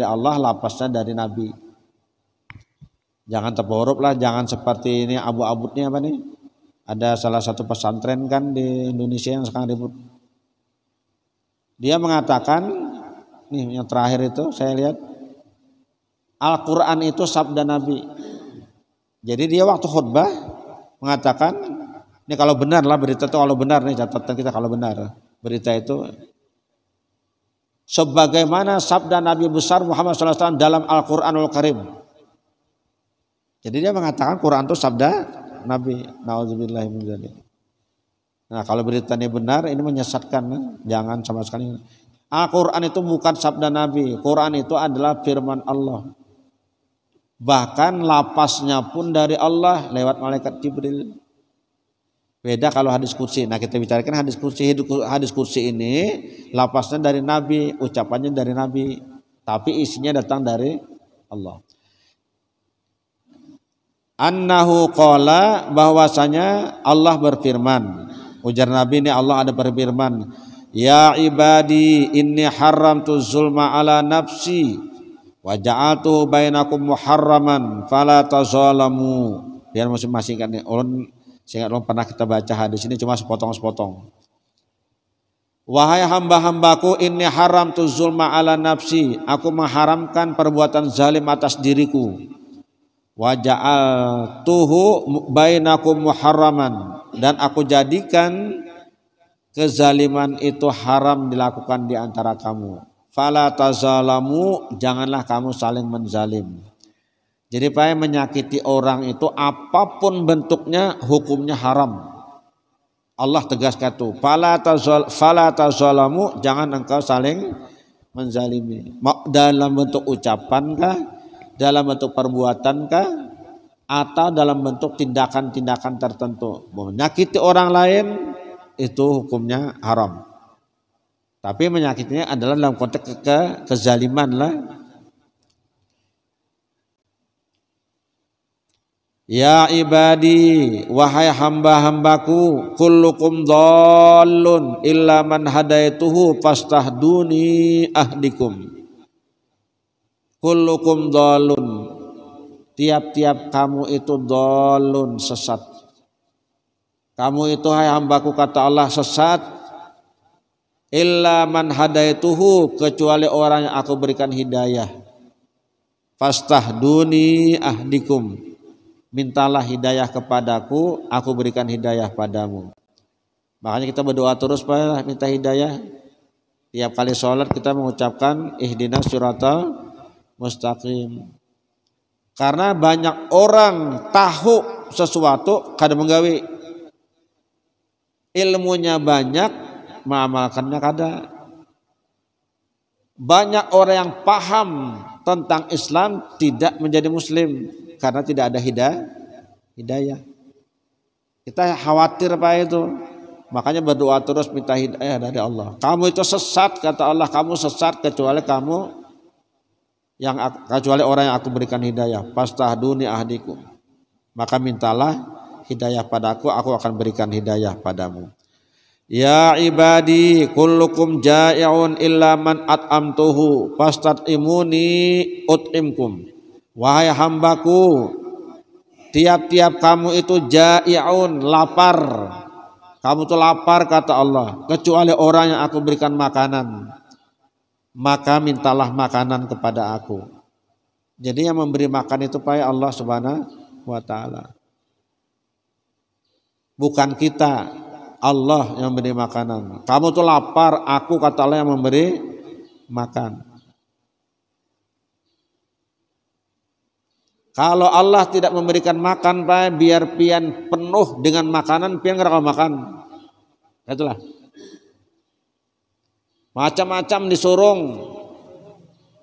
dari Allah lapasnya dari Nabi jangan terborup lah jangan seperti ini abu-abutnya apa nih ada salah satu pesantren kan di Indonesia yang sekarang ribut dia mengatakan nih yang terakhir itu saya lihat Al-Quran itu sabda Nabi jadi dia waktu khutbah mengatakan ini kalau benar lah berita itu kalau benar nih catatan kita kalau benar berita itu sebagaimana sabda Nabi besar Muhammad SAW dalam Al-Quranul Karim. Jadi dia mengatakan Quran itu sabda Nabi. Nah kalau beritanya benar ini menyesatkan. Ya. Jangan sama sekali. Al-Quran ah, itu bukan sabda Nabi. Quran itu adalah firman Allah. Bahkan lapasnya pun dari Allah lewat malaikat Jibril. Beda kalau hadis kursi. Nah kita bicarakan hadis kursi. Hadis kursi ini lapasnya dari Nabi, ucapannya dari Nabi. Tapi isinya datang dari Allah. Annahu qala bahwasanya Allah berfirman. Ujar Nabi ini Allah ada berfirman. Ya ibadi inni tu zulma ala nafsi wa ja'altuhu bainakum muharraman fala tazalamu. Biar masing-masing kan ya. ulun sehingga belum pernah kita baca hadis ini cuma sepotong-sepotong. Wahai hamba-hambaku ini haram tu zulma ala nafsi. Aku mengharamkan perbuatan zalim atas diriku. Waja'al tuhu bainakum muharraman. Dan aku jadikan kezaliman itu haram dilakukan di antara kamu. Fala tazalamu, janganlah kamu saling menzalim. Jadi Pak menyakiti orang itu apapun bentuknya hukumnya haram. Allah tegas itu. Fala tazal tazalamu jangan engkau saling menzalimi. Dalam bentuk ucapan kah? Dalam bentuk perbuatan kah? Atau dalam bentuk tindakan-tindakan tertentu. Menyakiti orang lain itu hukumnya haram. Tapi menyakitinya adalah dalam konteks ke kezaliman lah Ya ibadi wahai hamba-hambaku kullukum dhallun illa man hadaituhu fastahduni ahdikum kullukum dhalun tiap-tiap kamu itu dhalun sesat kamu itu hai hambaku kata Allah sesat illa man hadaituhu kecuali orang yang aku berikan hidayah fastahduni ahdikum mintalah hidayah kepadaku, aku berikan hidayah padamu. Makanya kita berdoa terus Pak, minta hidayah. Tiap kali sholat kita mengucapkan ihdinas suratal mustaqim. Karena banyak orang tahu sesuatu kadang menggawi. Ilmunya banyak, mengamalkannya kada. Banyak orang yang paham tentang Islam tidak menjadi muslim karena tidak ada hidayah hidayah kita khawatir pak itu makanya berdoa terus minta hidayah dari Allah kamu itu sesat kata Allah kamu sesat kecuali kamu yang kecuali orang yang aku berikan hidayah Pastah dunia ahdiku maka mintalah hidayah padaku aku akan berikan hidayah padamu Ya ibadi kullukum ja'i'un illa man at'amtuhu pastat imuni ut'imkum Wahai hambaku, tiap-tiap kamu itu jai'un, lapar. Kamu tuh lapar kata Allah, kecuali orang yang aku berikan makanan. Maka mintalah makanan kepada aku. Jadi yang memberi makan itu payah Allah subhanahu wa ta'ala. Bukan kita, Allah yang memberi makanan. Kamu tuh lapar, aku kata Allah yang memberi makan. Kalau Allah tidak memberikan makan, Pak, biar pian penuh dengan makanan, pian nggak makan. Itulah. Macam-macam disurung.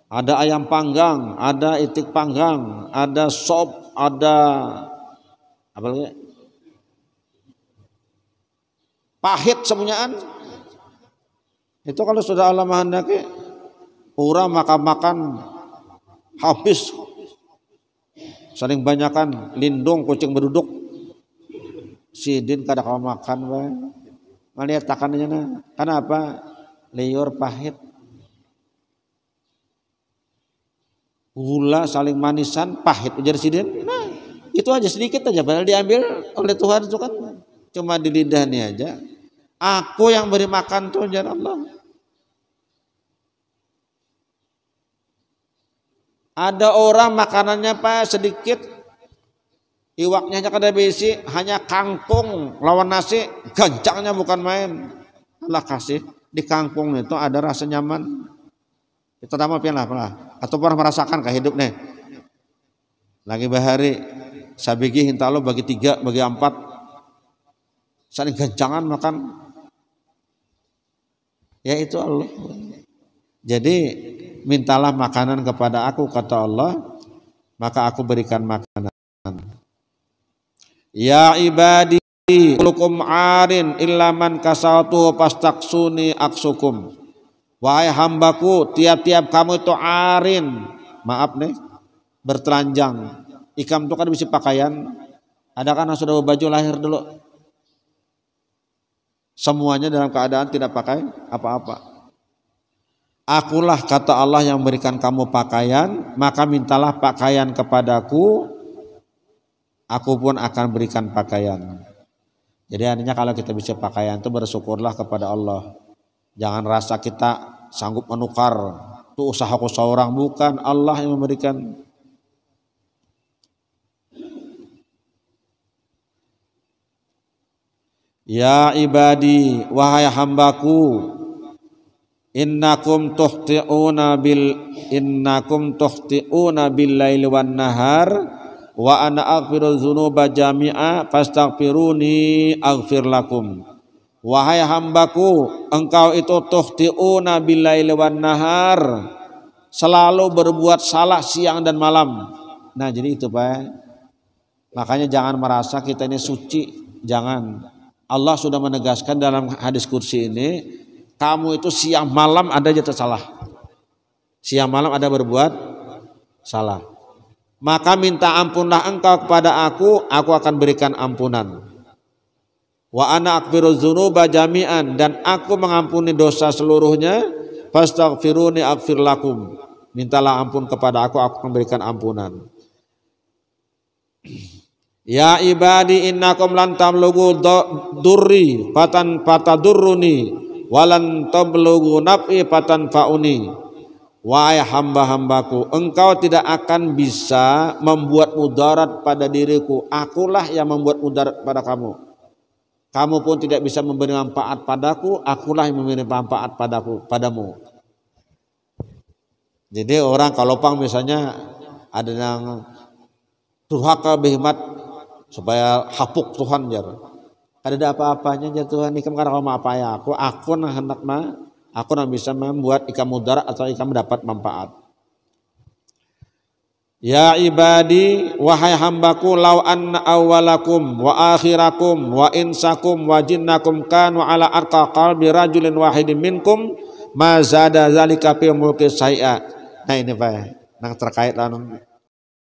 Ada ayam panggang, ada itik panggang, ada sop, ada apa lagi? Pahit semuanya, Itu kalau sudah Allah menghendaki, pura makan-makan habis saling banyakan lindung kucing beruduk si din kada kau makan bae melihat ya takannya nah karena apa liur pahit gula saling manisan pahit ujar sidin. nah itu aja sedikit aja padahal diambil oleh Tuhan itu kan cuma di lidahnya aja aku yang beri makan tuh ujar Allah Ada orang makanannya pak sedikit, iwaknya hanya kada besi, hanya kangkung lawan nasi, gancangnya bukan main. Allah kasih di kangkung itu ada rasa nyaman. Kita nama piala atau pernah merasakan kah hidup nih? Lagi bahari sabiki hintalo bagi tiga bagi empat saling gancangan makan ya itu Allah. Jadi mintalah makanan kepada aku kata Allah maka aku berikan makanan ya ibadi kulukum arin ilaman kasautu pastaksuni aksukum wahai hambaku tiap-tiap kamu itu arin maaf nih bertelanjang ikam itu kan bisa pakaian ada kan yang sudah baju lahir dulu semuanya dalam keadaan tidak pakai apa-apa Akulah kata Allah yang memberikan kamu pakaian, maka mintalah pakaian kepadaku, aku pun akan berikan pakaian. Jadi artinya kalau kita bisa pakaian itu bersyukurlah kepada Allah. Jangan rasa kita sanggup menukar. Itu usahaku seorang, bukan Allah yang memberikan. Ya ibadi, wahai hambaku, innakum tuhti'una bil innakum tuhti'una bil lail wan nahar wa ana aghfiru dzunuba jami'a fastaghfiruni aghfir lakum wahai hambaku engkau itu tuhti'una bil lail wan nahar selalu berbuat salah siang dan malam nah jadi itu Pak eh. Makanya jangan merasa kita ini suci, jangan. Allah sudah menegaskan dalam hadis kursi ini, kamu itu siang malam ada jatuh salah. Siang malam ada berbuat salah. Maka minta ampunlah engkau kepada aku, aku akan berikan ampunan. Wa ana akfiru dzunuba jami'an dan aku mengampuni dosa seluruhnya. Fastaghfiruni akfir lakum. Mintalah ampun kepada aku, aku akan berikan ampunan. Ya ibadi innakum lantam lugu durri patan patadurruni walan tablugu naf'i patan fauni wahai hamba-hambaku engkau tidak akan bisa membuat mudarat pada diriku akulah yang membuat mudarat pada kamu kamu pun tidak bisa memberi manfaat padaku akulah yang memberi manfaat padaku padamu jadi orang kalau pang misalnya ada yang turhaka bihmat supaya hapuk Tuhan jar ya ada apa-apanya ya Tuhan ikam karena apa ya aku aku nah hendak ma aku nah bisa membuat ikam mudarat atau ikam mendapat manfaat Ya ibadi wahai hambaku lau anna awalakum wa akhirakum wa insakum wa jinnakum wa ala arka qalbi rajulin wahidin minkum ma zada zalika fi mulki syai'a nah ini Pak yang terkait dengan